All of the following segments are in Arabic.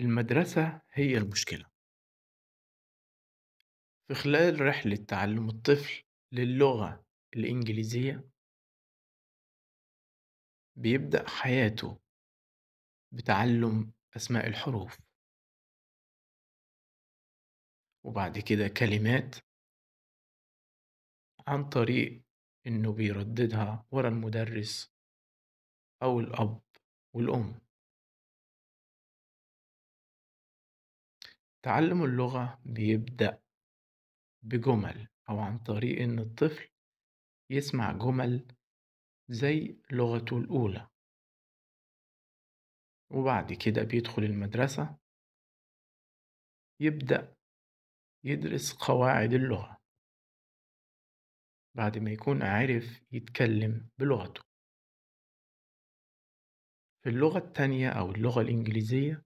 المدرسة هي إيه المشكلة في خلال رحلة تعلم الطفل للغة الإنجليزية بيبدأ حياته بتعلم أسماء الحروف وبعد كده كلمات عن طريق إنه بيرددها ورا المدرس أو الأب والأم تعلم اللغة بيبدأ بجمل أو عن طريق إن الطفل يسمع جمل زي لغته الأولى وبعد كده بيدخل المدرسة يبدأ يدرس قواعد اللغة بعد ما يكون عارف يتكلم بلغته في اللغة التانية أو اللغة الإنجليزية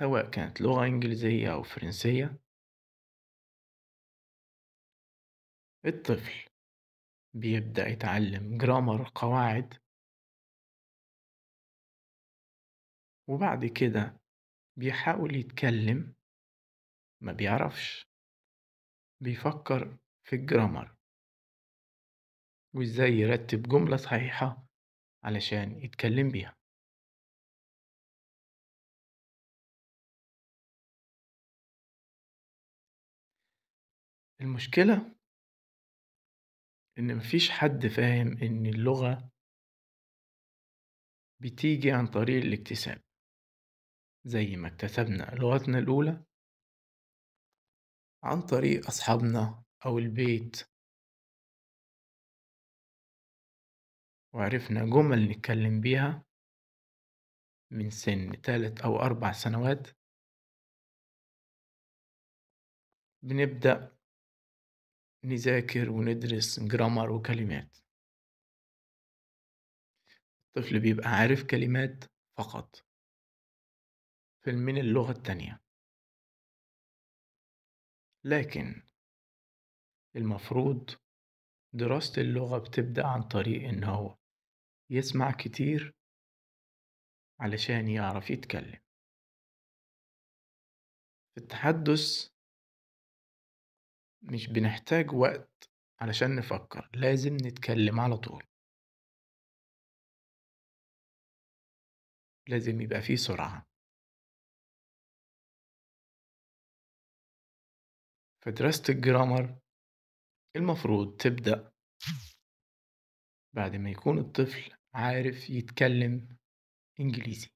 سواء كانت لغة إنجليزية أو فرنسية الطفل بيبدأ يتعلم جرامر قواعد وبعد كده بيحاول يتكلم ما بيعرفش بيفكر في الجرامر وازاي يرتب جملة صحيحة علشان يتكلم بيها المشكلة إن مفيش حد فاهم إن اللغة بتيجي عن طريق الاكتساب زي ما اكتسبنا لغتنا الأولى عن طريق أصحابنا أو البيت وعرفنا جمل نتكلم بيها من سن تالت أو أربع سنوات بنبدأ نذاكر وندرس جرامر وكلمات الطفل بيبقى عارف كلمات فقط في من اللغة التانية لكن المفروض دراسة اللغة بتبدأ عن طريق إن هو يسمع كتير علشان يعرف يتكلم في التحدث مش بنحتاج وقت علشان نفكر لازم نتكلم على طول لازم يبقى فيه سرعة فدراسة الجرامر المفروض تبدأ بعد ما يكون الطفل عارف يتكلم إنجليزي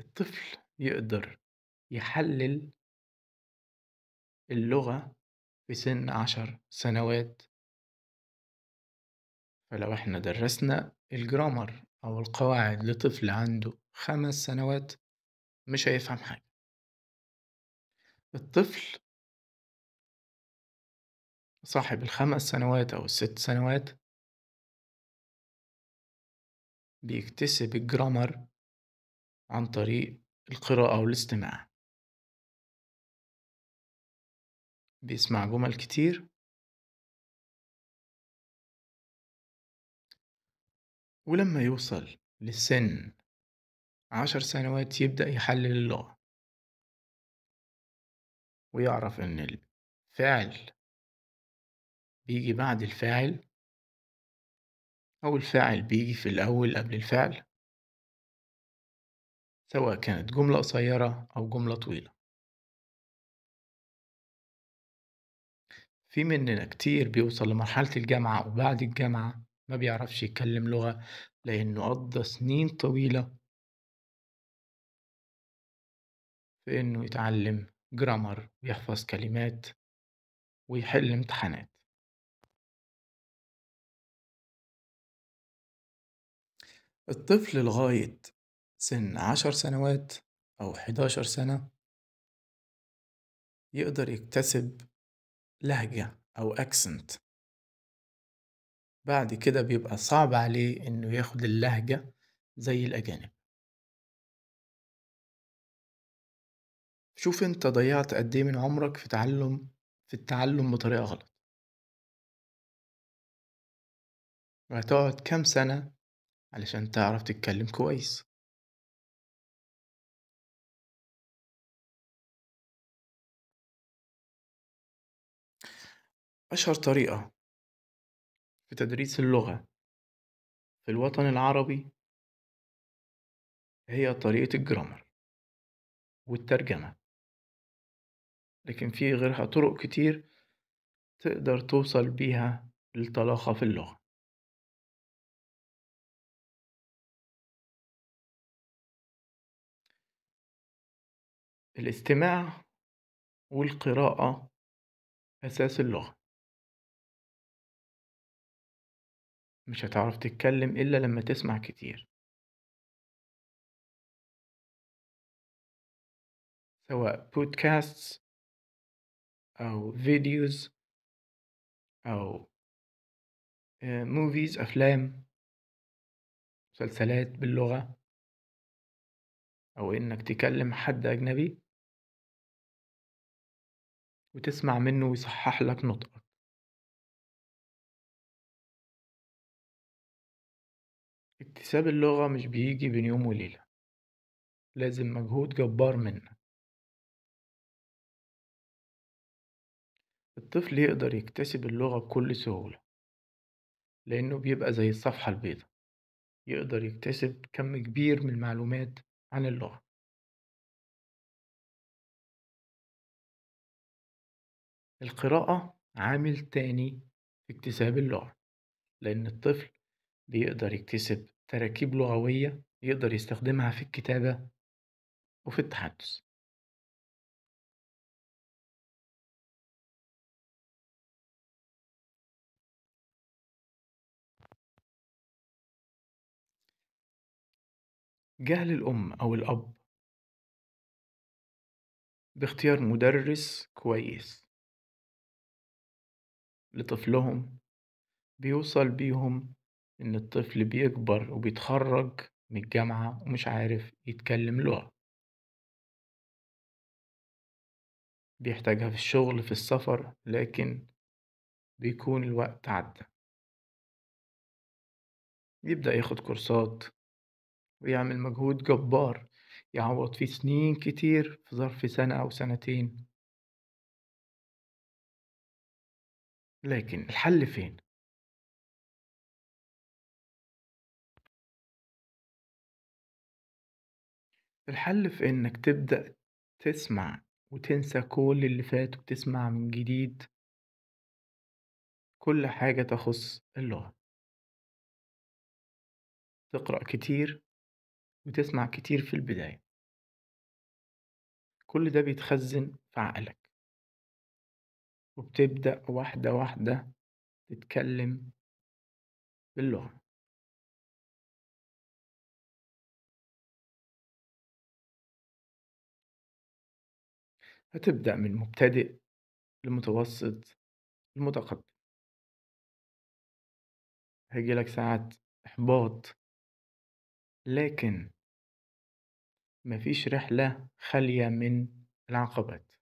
الطفل يقدر يحلل اللغة في سن عشر سنوات فلو احنا درسنا الجرامر أو القواعد لطفل عنده خمس سنوات مش هيفهم حاجة الطفل صاحب الخمس سنوات أو الست سنوات بيكتسب الجرامر عن طريق القراءة والاستماع بيسمع جمل كتير ولما يوصل للسن عشر سنوات يبدأ يحلل اللغة ويعرف إن الفعل بيجي بعد الفاعل أو الفاعل بيجي في الأول قبل الفعل سواء كانت جملة قصيرة أو جملة طويلة في مننا كتير بيوصل لمرحلة الجامعة وبعد الجامعة ما بيعرفش يتكلم لغة لأنه قضى سنين طويلة في إنه يتعلم جرامر ويحفظ كلمات ويحل امتحانات الطفل لغاية سن عشر سنوات أو حداشر سنة يقدر يكتسب لهجة أو أكسنت بعد كده بيبقى صعب عليه إنه ياخد اللهجة زي الأجانب شوف أنت ضيعت قد إيه من عمرك في تعلم في التعلم بطريقة غلط وهتقعد كام سنة علشان تعرف تتكلم كويس أشهر طريقة في تدريس اللغة في الوطن العربي هي طريقة الجرامر والترجمة لكن في غيرها طرق كتير تقدر توصل بيها للطلاقة في اللغة الاستماع والقراءة أساس اللغة مش هتعرف تتكلم إلا لما تسمع كتير سواء بودكاستس أو فيديوز أو موفيز آه، أفلام مسلسلات باللغة أو إنك تكلم حد أجنبي وتسمع منه ويصحح لك نطقك اكتساب اللغة مش بيجي بين يوم وليلة لازم مجهود جبار منك الطفل يقدر يكتسب اللغة بكل سهولة لأنه بيبقى زي الصفحة البيضاء يقدر يكتسب كم كبير من المعلومات عن اللغة القراءة عامل تاني في اكتساب اللغة لأن الطفل بيقدر يكتسب تراكيب لغوية يقدر يستخدمها في الكتابة وفي التحدث جهل الأم أو الأب باختيار مدرس كويس لطفلهم بيوصل بيهم إن الطفل بيكبر وبيتخرّج من الجامعة ومش عارف يتكلم لغة. بيحتاجها في الشغل، في السفر، لكن بيكون الوقت عدّى. يبدأ ياخد كورسات ويعمل مجهود جبّار يعوّض فيه سنين كتير في ظرف سنة أو سنتين. لكن الحل فين؟ الحل في إنك تبدأ تسمع وتنسى كل اللي فات وتسمع من جديد كل حاجة تخص اللغة تقرأ كتير وتسمع كتير في البداية كل ده بيتخزن في عقلك وبتبدأ واحدة واحدة تتكلم باللغة هتبدأ من مبتدئ لمتوسط لمتقدم هيجيلك ساعات إحباط لكن مفيش رحلة خالية من العقبات